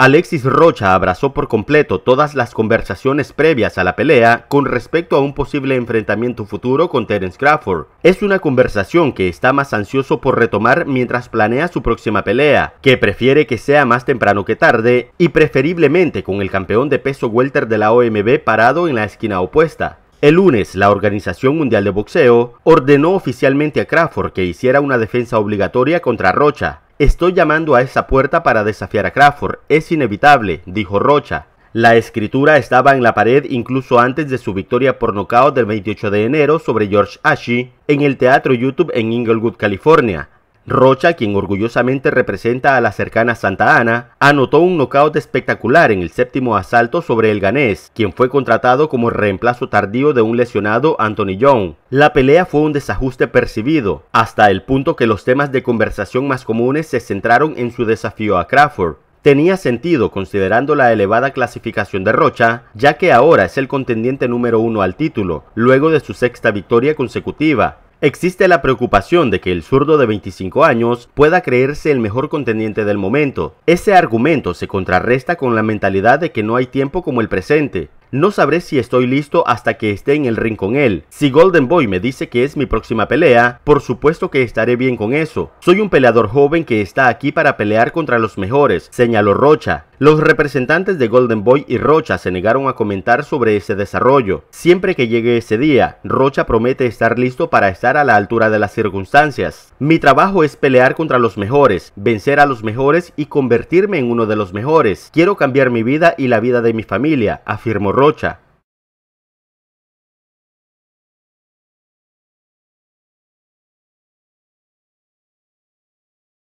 Alexis Rocha abrazó por completo todas las conversaciones previas a la pelea con respecto a un posible enfrentamiento futuro con Terence Crawford. Es una conversación que está más ansioso por retomar mientras planea su próxima pelea, que prefiere que sea más temprano que tarde y preferiblemente con el campeón de peso welter de la OMB parado en la esquina opuesta. El lunes, la Organización Mundial de Boxeo ordenó oficialmente a Crawford que hiciera una defensa obligatoria contra Rocha, Estoy llamando a esa puerta para desafiar a Crawford. Es inevitable, dijo Rocha. La escritura estaba en la pared incluso antes de su victoria por nocaut del 28 de enero sobre George ashley en el Teatro YouTube en Inglewood, California. Rocha, quien orgullosamente representa a la cercana Santa Ana, anotó un nocaut espectacular en el séptimo asalto sobre el ganés, quien fue contratado como reemplazo tardío de un lesionado Anthony Young. La pelea fue un desajuste percibido, hasta el punto que los temas de conversación más comunes se centraron en su desafío a Crawford, tenía sentido considerando la elevada clasificación de Rocha, ya que ahora es el contendiente número uno al título, luego de su sexta victoria consecutiva, Existe la preocupación de que el zurdo de 25 años pueda creerse el mejor contendiente del momento. Ese argumento se contrarresta con la mentalidad de que no hay tiempo como el presente, no sabré si estoy listo hasta que esté en el ring con él. Si Golden Boy me dice que es mi próxima pelea, por supuesto que estaré bien con eso. Soy un peleador joven que está aquí para pelear contra los mejores, señaló Rocha. Los representantes de Golden Boy y Rocha se negaron a comentar sobre ese desarrollo. Siempre que llegue ese día, Rocha promete estar listo para estar a la altura de las circunstancias. Mi trabajo es pelear contra los mejores, vencer a los mejores y convertirme en uno de los mejores. Quiero cambiar mi vida y la vida de mi familia, afirmó Rocha,